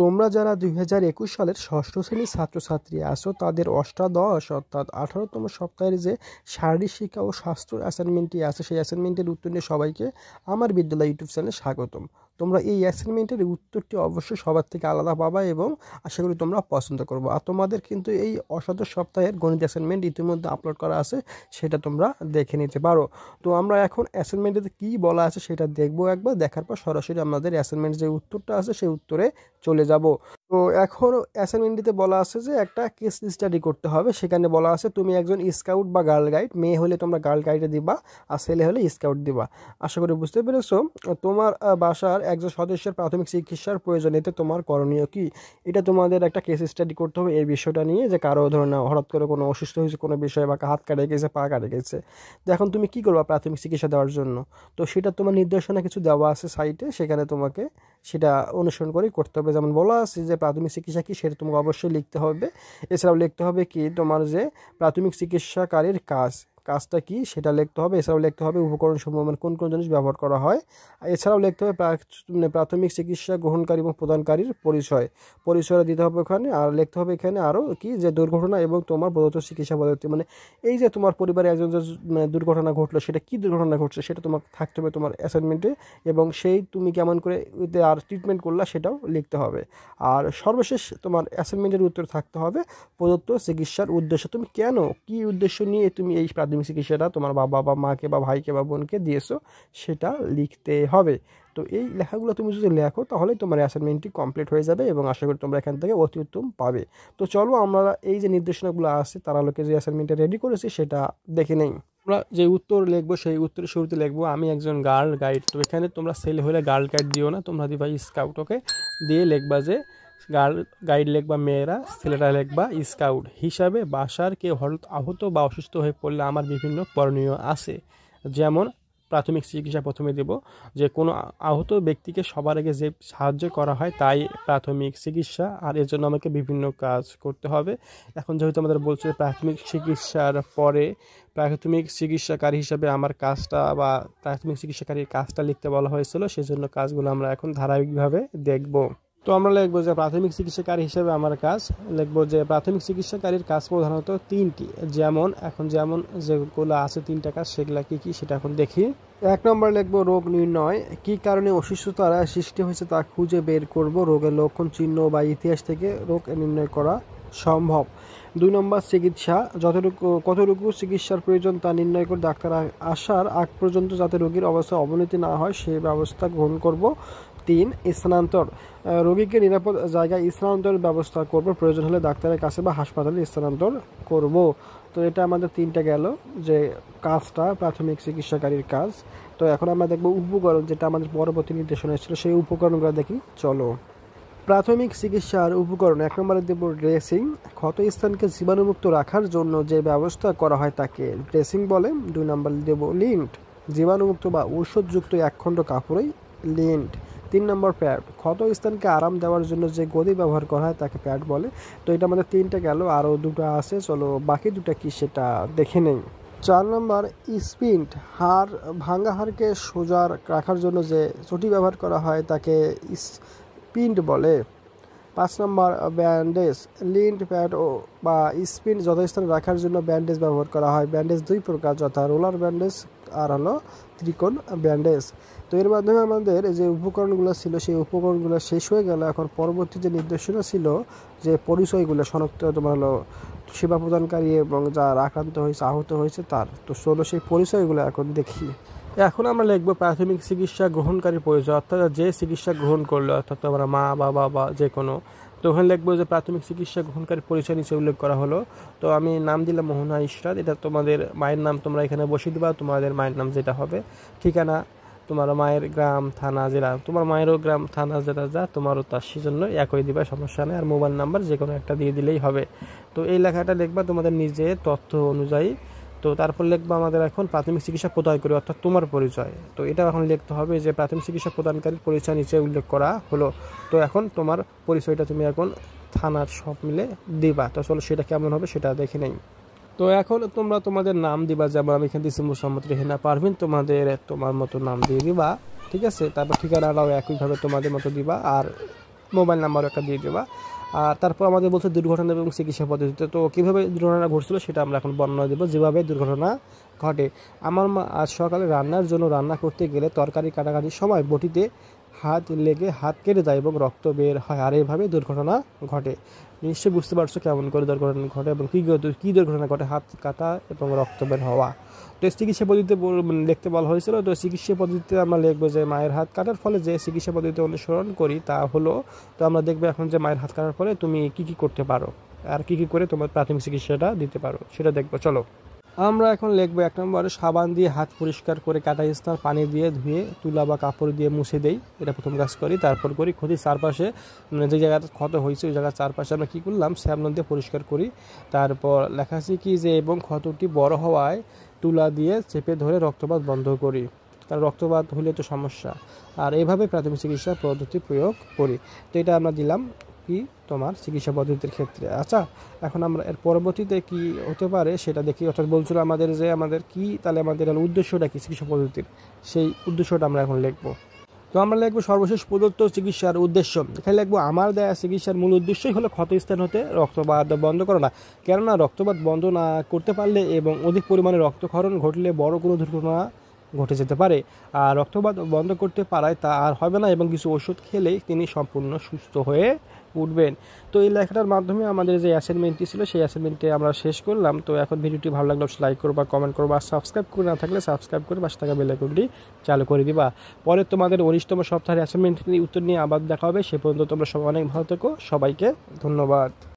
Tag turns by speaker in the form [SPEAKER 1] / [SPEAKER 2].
[SPEAKER 1] তোমরা যারা দুই হাজার একুশ সালের ষষ্ঠ শ্রেণীর ছাত্রছাত্রী আছো তাদের অষ্টাদশ অর্থাৎ আঠারোতম সপ্তাহের যে শারীরিক শিক্ষা ও স্বাস্থ্য অ্যাসাইনমেন্টটি আছে সেই অ্যাসাইনমেন্টের উত্তর নিয়ে সবাইকে আমার বিদ্যালয় ইউটিউব চ্যানেলে স্বাগতম তোমরা এই অ্যাসাইনমেন্টের উত্তরটি অবশ্যই সবার থেকে আলাদা পাবা এবং আশা করি তোমরা পছন্দ করবো আর তোমাদের কিন্তু এই অসাধ্য সপ্তাহের গণিত অ্যাসাইনমেন্ট ইতিমধ্যে আপলোড করা আছে সেটা তোমরা দেখে নিতে পারো তো আমরা এখন অ্যাসাইনমেন্টে কী বলা আছে সেটা দেখবো একবার দেখার পর সরাসরি আমাদের অ্যাসাইনমেন্ট যে উত্তরটা আছে সেই উত্তরে চলে যাব তো এখন অ্যাসাইনমেন্টটিতে বলা আছে যে একটা কেস স্টাডি করতে হবে সেখানে বলা আছে তুমি একজন স্কাউট বা গার্ল গাইড মেয়ে হলে তোমরা গার্ল গাইডে দিবা আর ছেলে হলে স্কাউট দিবা আশা করি বুঝতে পেরেছো তোমার বাসার একজন সদস্যের প্রাথমিক চিকিৎসার প্রয়োজন এতে তোমার করণীয় কি এটা তোমাদের একটা কেস স্টাডি করতে হবে এই বিষয়টা নিয়ে যে কারো ধরো না হঠাৎ করে কোনো অসুস্থ হয়েছে কোনো বিষয়ে বা হাত কাটে গেছে পা কাটে গেছে তো এখন তুমি কী করবা প্রাথমিক চিকিৎসা দেওয়ার জন্য তো সেটা তোমার নির্দেশনা কিছু দেওয়া আছে সাইটে সেখানে তোমাকে সেটা অনুসরণ করেই করতে হবে যেমন বলা আছে যে প্রাথমিক চিকিৎসা কী সেটা তোমাকে অবশ্যই লিখতে হবে এছাড়াও লিখতে হবে কি তোমার যে প্রাথমিক চিকিৎসাকারীর কাজ কাজটা কি সেটা লিখতে হবে এছাড়াও লিখতে হবে উপকরণ মানে কোন কোন জিনিস ব্যবহার করা হয় এছাড়াও লিখতে হবে মানে প্রাথমিক চিকিৎসা গ্রহণকারী এবং প্রদানকারীর পরিচয় পরিচয় দিতে হবে ওখানে আর লিখতে হবে এখানে আরও কি যে দুর্ঘটনা এবং তোমার প্রদত্ত চিকিৎসা পদ্ধতি মানে এই যে তোমার পরিবারে একজন যে মানে দুর্ঘটনা ঘটলো সেটা কি দুর্ঘটনা ঘটছে সেটা তোমাকে থাকতে হবে তোমার অ্যাসাইনমেন্টে এবং সেই তুমি কেমন করে আর ট্রিটমেন্ট করলে সেটাও লিখতে হবে আর সর্বশেষ তোমার অ্যাসাইনমেন্টের উত্তর থাকতে হবে প্রদত্ত চিকিৎসার উদ্দেশ্য তুমি কেন কি উদ্দেশ্য নিয়ে তুমি এই প্রাথমিক মাধ্যমিক শিক্ষিকারা তোমার বাবা বা মাকে বা ভাইকে বা বোনকে দিয়েছো সেটা লিখতে হবে তো এই লেখাগুলো তুমি যদি লেখো তাহলে তোমার অ্যাসাইনমেন্টটি কমপ্লিট হয়ে যাবে এবং আশা করি তোমরা এখান থেকে অতি উত্তম পাবে তো চলো আমরা এই যে নির্দেশনাগুলো আছে তারা লোকে যে অ্যাসাইনমেন্টটা রেডি করেছি সেটা দেখে নেই আমরা যে উত্তর লিখবো সেই উত্তরের শুরুতে লিখবো আমি একজন গার্ল গাইড তো এখানে তোমরা সেল হলে গার্ল গাইড দিও না তোমরা দিবা স্কাউট ওকে দিয়ে লিখবা যে গাইড লেখ বা মেয়েরা ছেলেরা লেখ বা স্কাউট হিসাবে বাসার কেউ হঠাৎ আহত বা অসুস্থ হয়ে পড়লে আমার বিভিন্ন করণীয় আছে যেমন প্রাথমিক চিকিৎসা প্রথমে দেব যে কোনো আহত ব্যক্তিকে সবার আগে যে সাহায্য করা হয় তাই প্রাথমিক চিকিৎসা আর এর জন্য আমাকে বিভিন্ন কাজ করতে হবে এখন যেহেতু আমাদের বলছে প্রাথমিক চিকিৎসার পরে প্রাথমিক চিকিৎসাকারী হিসাবে আমার কাজটা বা প্রাথমিক চিকিৎসাকারীর কাজটা লিখতে বলা হয়েছিল সেজন্য কাজগুলো আমরা এখন ধারাবাহিকভাবে দেখব তো আমরা লিখবো যে প্রাথমিক চিকিৎসাকারী হিসেবে আমার কাজ লিখবো যে প্রাথমিক চিকিৎসাকারীর কাজ প্রধানত তিনটি যেমন এখন যেমন যেগুলো আছে তিনটা কাজ সেগুলো কী কী সেটা এখন দেখি এক নম্বর লিখবো রোগ নির্ণয় কি কারণে অসুস্থতার সৃষ্টি হয়েছে তা খুঁজে বের করব রোগের লক্ষণ চিহ্ন বা ইতিহাস থেকে রোগ নির্ণয় করা সম্ভব দুই নম্বর চিকিৎসা যতটুকু কতটুকু চিকিৎসার প্রয়োজন তা নির্ণয় করে ডাক্তার আসার আগ পর্যন্ত যাতে রোগীর অবস্থা অবনতি না হয় সেই ব্যবস্থা গ্রহণ করব তিন স্থানান্তর রোগীকে নিরাপদ জায়গায় স্থানান্তরের ব্যবস্থা করব প্রয়োজন হলে ডাক্তারের কাছে বা হাসপাতালে স্থানান্তর করব তো এটা আমাদের তিনটা গেল যে কাজটা প্রাথমিক চিকিৎসাকারীর কাজ তো এখন আমরা দেখবো উপকরণ যেটা আমাদের পরবর্তী নির্দেশনা ছিল সেই উপকরণগুলো দেখি চলো প্রাথমিক চিকিৎসার উপকরণ এক নম্বরে দেব ড্রেসিং স্থানকে জীবাণুমুক্ত রাখার জন্য যে ব্যবস্থা করা হয় তাকে ড্রেসিং বলে দুই নম্বর দেব লিন্ট জীবাণুমুক্ত বা ঔষধযুক্ত একখণ্ড কাপড়ই লিন্ট তিন নম্বর প্যাড ক্ষত স্থানকে আরাম দেওয়ার জন্য যে গদি ব্যবহার করা হয় তাকে প্যাড বলে তো এটা আমাদের তিনটা গেল আরও দুটো আছে চলো বাকি দুটো কি সেটা দেখে নেই চার নম্বর স্পিন্ট হার ভাঙ্গা হাড়কে সোজা রাখার জন্য যে চটি ব্যবহার করা হয় তাকে স্পিন্ট বলে পাঁচ নম্বর ব্যান্ডেজ লিন্ট প্যাড ও বা স্পিন যথাস্থানে রাখার জন্য ব্যান্ডেজ ব্যবহার করা হয় ব্যান্ডেজ দুই প্রকার যথা রোলার ব্যান্ডেজ আর হলো ত্রিকোণ ব্যান্ডেজ তো এর মাধ্যমে আমাদের যে উপকরণগুলো ছিল সেই উপকরণগুলো শেষ হয়ে গেল এখন পরবর্তী যে নির্দেশনা ছিল যে পরিচয়গুলো শনাক্ত তোমার হলো সেবা প্রদানকারী এবং যার আক্রান্ত হয়েছে আহত হয়েছে তার তো চলো সেই পরিচয়গুলো এখন দেখি এখন আমরা লিখবো প্রাথমিক চিকিৎসা গ্রহণকারী প্রয়োজন অর্থাৎ যে চিকিৎসা গ্রহণ করলো অর্থাৎ আমরা মা বাবা বা যে কোনো তো ওখানে লিখবো যে প্রাথমিক চিকিৎসা গ্রহণকারী পরিচয় নিচে উল্লেখ করা হলো তো আমি নাম দিলাম মোহনা ইশরাত এটা তোমাদের মায়ের নাম তোমরা এখানে বসিয়ে দেবা তোমাদের মায়ের নাম যেটা হবে ঠিকানা তোমার মায়ের গ্রাম থানা জেলা তোমার মায়েরও গ্রাম থানা জেলা যা তোমারও তার সেজন্য একই দিবা সমস্যা নেই আর মোবাইল নাম্বার যে কোনো একটা দিয়ে দিলেই হবে তো এই লেখাটা লিখবা তোমাদের নিজের তথ্য অনুযায়ী তো তারপর লিখবো আমাদের এখন প্রাথমিক চিকিৎসা প্রদান করি অর্থাৎ তোমার পরিচয় তো এটা এখন লিখতে হবে যে প্রাথমিক চিকিৎসা প্রদানকারীর পরিচয় নিচে উল্লেখ করা হলো তো এখন তোমার পরিচয়টা তুমি এখন থানার সব মিলে দিবা তো আসলে সেটা কেমন হবে সেটা দেখে নেই তো এখন তোমরা তোমাদের নাম দিবা যেমন আমি এখানে দিচ্ছি মুসাম্মদ রেহেনা পারভিন তোমাদের তোমার মতো নাম দিয়ে দিবা ঠিক আছে তারপর ঠিকানাটাও একইভাবে তোমাদের মতো দিবা আর মোবাইল নাম্বারও একটা দিয়ে দেবা আর তারপর আমাদের বলছে দুর্ঘটনা এবং চিকিৎসা পদ্ধতিতে তো কীভাবে দুর্ঘটনা ঘটছিল সেটা আমরা এখন বর্ণনা দেবো যেভাবে দুর্ঘটনা ঘটে আমার মা আজ সকালে রান্নার জন্য রান্না করতে গেলে তরকারি কাটাকাটির সময় বটিতে হাত লেগে হাত কেটে যায় এবং রক্ত বের হয় আর এইভাবে দুর্ঘটনা ঘটে নিশ্চয়ই বুঝতে পারছো কেমন করে দুর্ঘটনা ঘটে এবং কী কী দুর্ঘটনা ঘটে হাত কাটা এবং রক্ত বের হওয়া তো চিকিৎসা পদ্ধতিতে মানে দেখতে বলা হয়েছিল তো চিকিৎসা পদ্ধতিতে আমরা লিখবো যে মায়ের হাত কাটার ফলে যে চিকিৎসা পদ্ধতি অনুসরণ করি তা হলো তো আমরা দেখবো এখন যে মায়ের হাত কাটার ফলে তুমি কী কী করতে পারো আর কী কী করে তোমার প্রাথমিক চিকিৎসাটা দিতে পারো সেটা দেখবো চলো আমরা এখন লিখবো এক নম্বরে সাবান দিয়ে হাত পরিষ্কার করে কাটা স্থান পানি দিয়ে ধুয়ে তুলা বা কাপড় দিয়ে মুছে দেই এটা প্রথম কাজ করি তারপর করি ক্ষতির চারপাশে মানে যে জায়গাটা ক্ষত হয়েছে ওই জায়গার চারপাশে আমরা কী করলাম স্যাবলন দিয়ে পরিষ্কার করি তারপর লেখা আছে কি যে এবং ক্ষতটি বড় হওয়ায় তুলা দিয়ে চেপে ধরে রক্তপাত বন্ধ করি কারণ রক্তপাত হলে তো সমস্যা আর এভাবে প্রাথমিক চিকিৎসা পদ্ধতি প্রয়োগ করি তো এটা আমরা দিলাম কি তোমার চিকিৎসা পদ্ধতির ক্ষেত্রে আচ্ছা এখন আমরা এর পরবর্তীতে কি হতে পারে সেটা দেখি অর্থাৎ বলছিল আমাদের যে আমাদের কি তাহলে আমাদের উদ্দেশ্যটা কি চিকিৎসা পদ্ধতির সেই উদ্দেশ্যটা আমরা এখন লিখবো তো আমরা লিখবো সর্বশেষ প্রদত্ত চিকিৎসার উদ্দেশ্য এখানে লিখবো আমার দেয়া চিকিৎসার মূল উদ্দেশ্যই হলো ক্ষতস্থান হতে রক্তপাত বন্ধ করা না কেননা রক্তপাত বন্ধ না করতে পারলে এবং অধিক পরিমাণে রক্তক্ষরণ ঘটলে বড় কোনো দুর্ঘটনা ঘটে যেতে পারে আর রক্তপাত বন্ধ করতে পারায় তা আর হবে না এবং কিছু ওষুধ খেলেই তিনি সম্পূর্ণ সুস্থ হয়ে উঠবেন তো এই লেখাটার মাধ্যমে আমাদের যে অ্যাসাইনমেন্টটি ছিল সেই অ্যাসাইনমেন্টটি আমরা শেষ করলাম তো এখন ভিডিওটি ভালো লাগলে লাইক করবা কমেন্ট করবা আর সাবস্ক্রাইব করে না থাকলে সাবস্ক্রাইব করে পাশে থাকা বেলাইকনটি চালু করে দিবা পরে তোমাদের উনিশতম সপ্তাহের অ্যাসাইনমেন্ট উত্তর নিয়ে আবার দেখা হবে সে পর্যন্ত তোমরা সব অনেক ভালো থেকো সবাইকে ধন্যবাদ